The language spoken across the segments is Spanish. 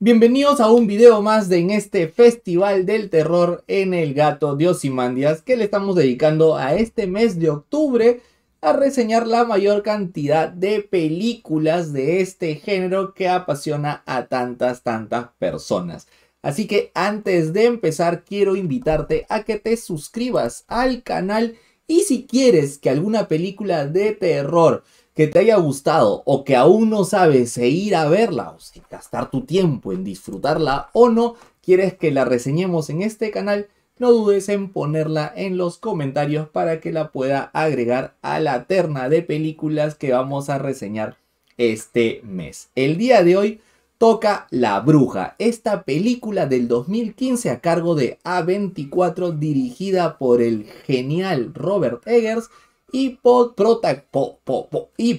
Bienvenidos a un video más de en este Festival del Terror en el Gato y mandias que le estamos dedicando a este mes de octubre a reseñar la mayor cantidad de películas de este género que apasiona a tantas, tantas personas. Así que antes de empezar quiero invitarte a que te suscribas al canal y si quieres que alguna película de terror que te haya gustado o que aún no sabes e ir a verla o si gastar tu tiempo en disfrutarla o no, quieres que la reseñemos en este canal, no dudes en ponerla en los comentarios para que la pueda agregar a la terna de películas que vamos a reseñar este mes. El día de hoy toca La Bruja, esta película del 2015 a cargo de A24 dirigida por el genial Robert Eggers y,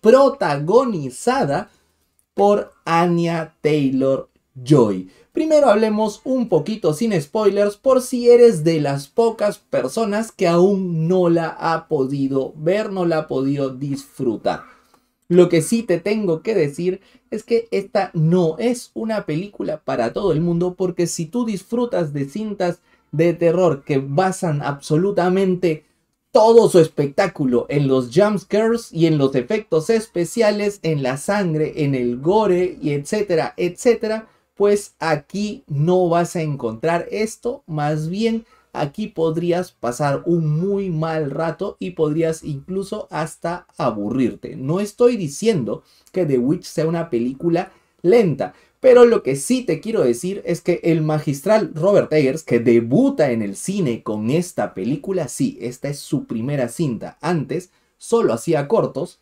protagonizada por Anya Taylor Joy. Primero hablemos un poquito sin spoilers por si eres de las pocas personas que aún no la ha podido ver, no la ha podido disfrutar. Lo que sí te tengo que decir es que esta no es una película para todo el mundo porque si tú disfrutas de cintas de terror que basan absolutamente todo su espectáculo en los jumpscares y en los efectos especiales, en la sangre, en el gore y etcétera, etcétera, pues aquí no vas a encontrar esto, más bien aquí podrías pasar un muy mal rato y podrías incluso hasta aburrirte. No estoy diciendo que The Witch sea una película lenta, pero lo que sí te quiero decir es que el magistral Robert Eggers, que debuta en el cine con esta película, sí, esta es su primera cinta, antes solo hacía cortos,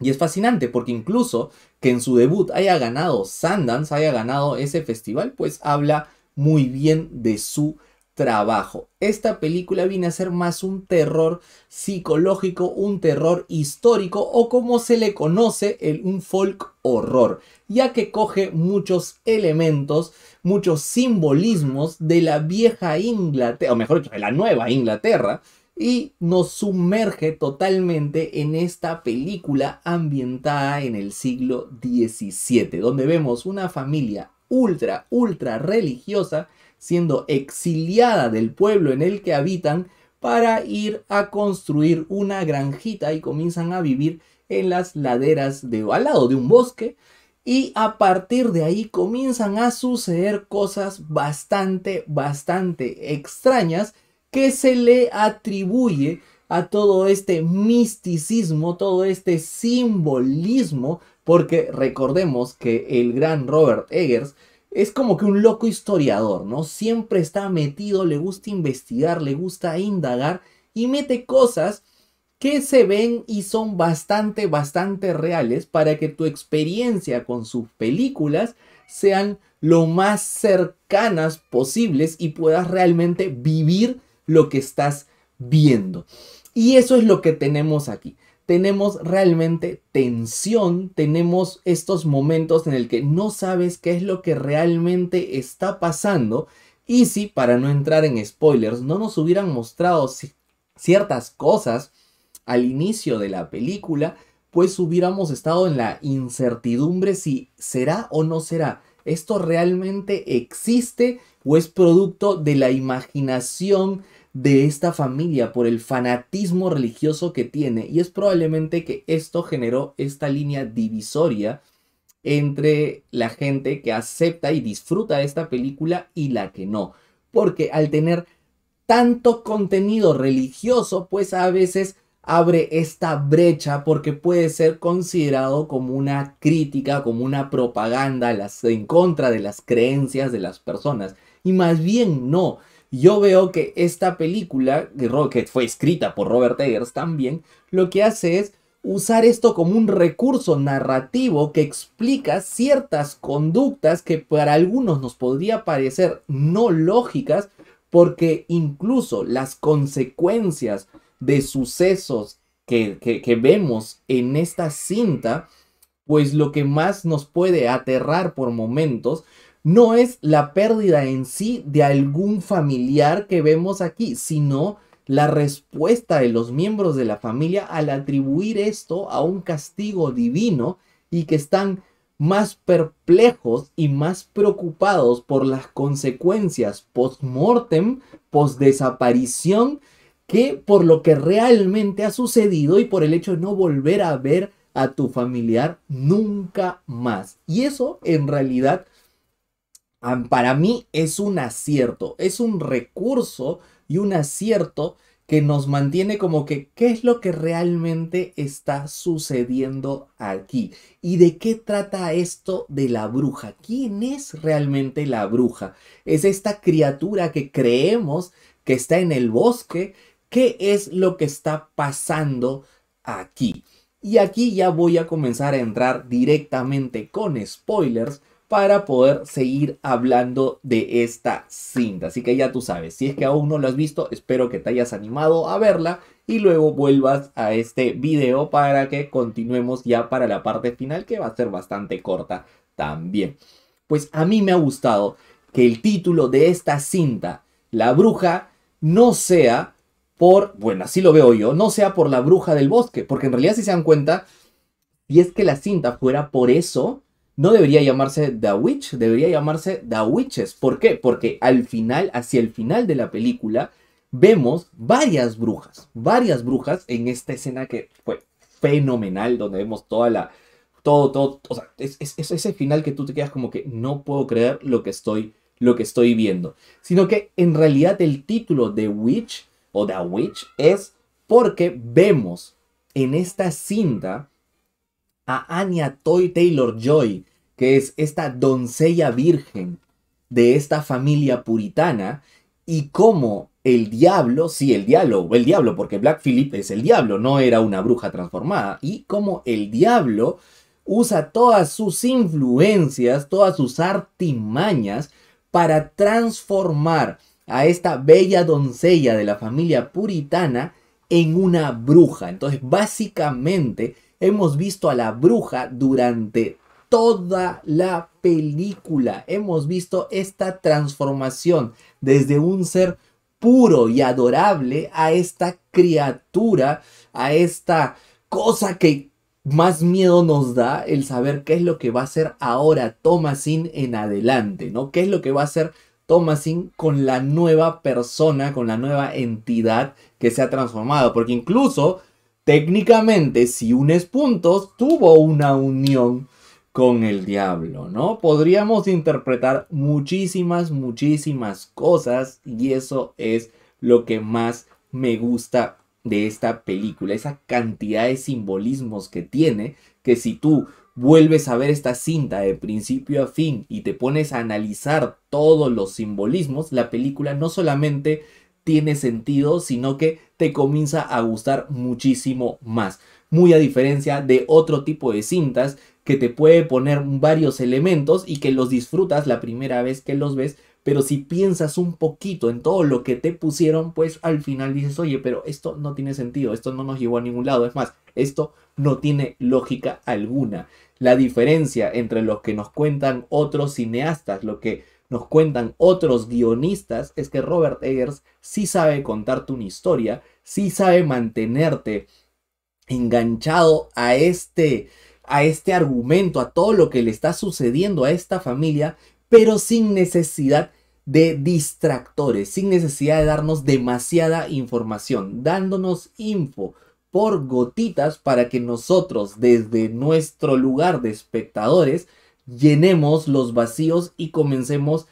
y es fascinante porque incluso que en su debut haya ganado Sundance, haya ganado ese festival, pues habla muy bien de su trabajo. Esta película viene a ser más un terror psicológico, un terror histórico o como se le conoce el, un folk horror, ya que coge muchos elementos, muchos simbolismos de la vieja Inglaterra, o mejor dicho, de la nueva Inglaterra, y nos sumerge totalmente en esta película ambientada en el siglo XVII, donde vemos una familia ultra, ultra religiosa siendo exiliada del pueblo en el que habitan para ir a construir una granjita y comienzan a vivir en las laderas de al lado de un bosque y a partir de ahí comienzan a suceder cosas bastante bastante extrañas que se le atribuye a todo este misticismo, todo este simbolismo, porque recordemos que el gran Robert Eggers es como que un loco historiador, ¿no? Siempre está metido, le gusta investigar, le gusta indagar y mete cosas que se ven y son bastante, bastante reales para que tu experiencia con sus películas sean lo más cercanas posibles y puedas realmente vivir lo que estás viendo. Y eso es lo que tenemos aquí. Tenemos realmente tensión, tenemos estos momentos en el que no sabes qué es lo que realmente está pasando. Y si, para no entrar en spoilers, no nos hubieran mostrado ciertas cosas al inicio de la película, pues hubiéramos estado en la incertidumbre si será o no será. ¿Esto realmente existe o es producto de la imaginación de esta familia por el fanatismo religioso que tiene y es probablemente que esto generó esta línea divisoria entre la gente que acepta y disfruta esta película y la que no. Porque al tener tanto contenido religioso, pues a veces abre esta brecha porque puede ser considerado como una crítica, como una propaganda en contra de las creencias de las personas. Y más bien no, yo veo que esta película, que fue escrita por Robert Eggers también, lo que hace es usar esto como un recurso narrativo que explica ciertas conductas que para algunos nos podría parecer no lógicas, porque incluso las consecuencias de sucesos que, que, que vemos en esta cinta, pues lo que más nos puede aterrar por momentos no es la pérdida en sí de algún familiar que vemos aquí, sino la respuesta de los miembros de la familia al atribuir esto a un castigo divino y que están más perplejos y más preocupados por las consecuencias post-mortem, post-desaparición, que por lo que realmente ha sucedido y por el hecho de no volver a ver a tu familiar nunca más. Y eso en realidad Ah, para mí es un acierto, es un recurso y un acierto que nos mantiene como que qué es lo que realmente está sucediendo aquí y de qué trata esto de la bruja. ¿Quién es realmente la bruja? Es esta criatura que creemos que está en el bosque. ¿Qué es lo que está pasando aquí? Y aquí ya voy a comenzar a entrar directamente con spoilers para poder seguir hablando de esta cinta. Así que ya tú sabes, si es que aún no lo has visto, espero que te hayas animado a verla y luego vuelvas a este video para que continuemos ya para la parte final que va a ser bastante corta también. Pues a mí me ha gustado que el título de esta cinta, La Bruja, no sea por, bueno, así lo veo yo, no sea por la bruja del bosque, porque en realidad si se dan cuenta, y es que la cinta fuera por eso, no debería llamarse The Witch, debería llamarse The Witches. ¿Por qué? Porque al final, hacia el final de la película, vemos varias brujas, varias brujas en esta escena que fue fenomenal, donde vemos toda la, todo, todo, o sea, es, ese final que tú te quedas como que no puedo creer lo que estoy, lo que estoy viendo. Sino que en realidad el título de Witch o The Witch es porque vemos en esta cinta a Anya Toy Taylor Joy, que es esta doncella virgen de esta familia puritana, y cómo el diablo, sí, el diablo, el diablo, porque Black Philip es el diablo, no era una bruja transformada, y cómo el diablo usa todas sus influencias, todas sus artimañas para transformar a esta bella doncella de la familia puritana en una bruja. Entonces, básicamente, Hemos visto a la bruja durante toda la película. Hemos visto esta transformación desde un ser puro y adorable a esta criatura, a esta cosa que más miedo nos da el saber qué es lo que va a hacer ahora Thomasin en adelante, ¿no? ¿Qué es lo que va a hacer Thomasin con la nueva persona, con la nueva entidad que se ha transformado? Porque incluso técnicamente, si unes puntos, tuvo una unión con el diablo, ¿no? Podríamos interpretar muchísimas, muchísimas cosas y eso es lo que más me gusta de esta película, esa cantidad de simbolismos que tiene, que si tú vuelves a ver esta cinta de principio a fin y te pones a analizar todos los simbolismos, la película no solamente tiene sentido, sino que te comienza a gustar muchísimo más. Muy a diferencia de otro tipo de cintas que te puede poner varios elementos y que los disfrutas la primera vez que los ves, pero si piensas un poquito en todo lo que te pusieron, pues al final dices, oye, pero esto no tiene sentido, esto no nos llevó a ningún lado, es más, esto no tiene lógica alguna. La diferencia entre lo que nos cuentan otros cineastas, lo que nos cuentan otros guionistas es que Robert Eggers sí sabe contarte una historia, sí sabe mantenerte enganchado a este, a este argumento, a todo lo que le está sucediendo a esta familia, pero sin necesidad de distractores, sin necesidad de darnos demasiada información, dándonos info por gotitas para que nosotros desde nuestro lugar de espectadores llenemos los vacíos y comencemos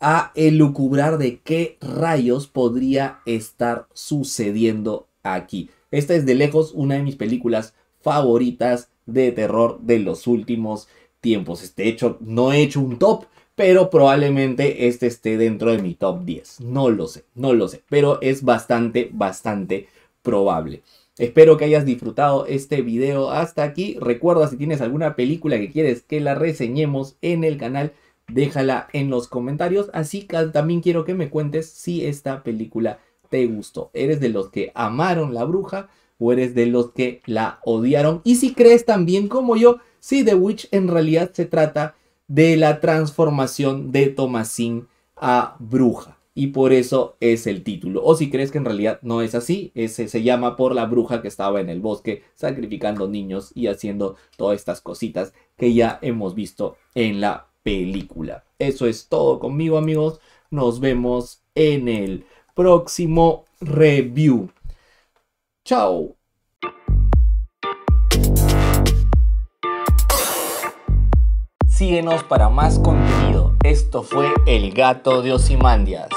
a elucubrar de qué rayos podría estar sucediendo aquí. Esta es de lejos una de mis películas favoritas de terror de los últimos tiempos. Este hecho no he hecho un top, pero probablemente este esté dentro de mi top 10. No lo sé, no lo sé, pero es bastante, bastante probable. Espero que hayas disfrutado este video hasta aquí. Recuerda si tienes alguna película que quieres que la reseñemos en el canal, déjala en los comentarios. Así que también quiero que me cuentes si esta película te gustó. ¿Eres de los que amaron la bruja o eres de los que la odiaron? Y si crees también como yo, si The Witch en realidad se trata de la transformación de Tomasín a bruja y por eso es el título. O si crees que en realidad no es así, ese se llama por la bruja que estaba en el bosque sacrificando niños y haciendo todas estas cositas que ya hemos visto en la película. Eso es todo conmigo amigos, nos vemos en el próximo review. Chao. Síguenos para más contenido esto fue El Gato de Osimandias.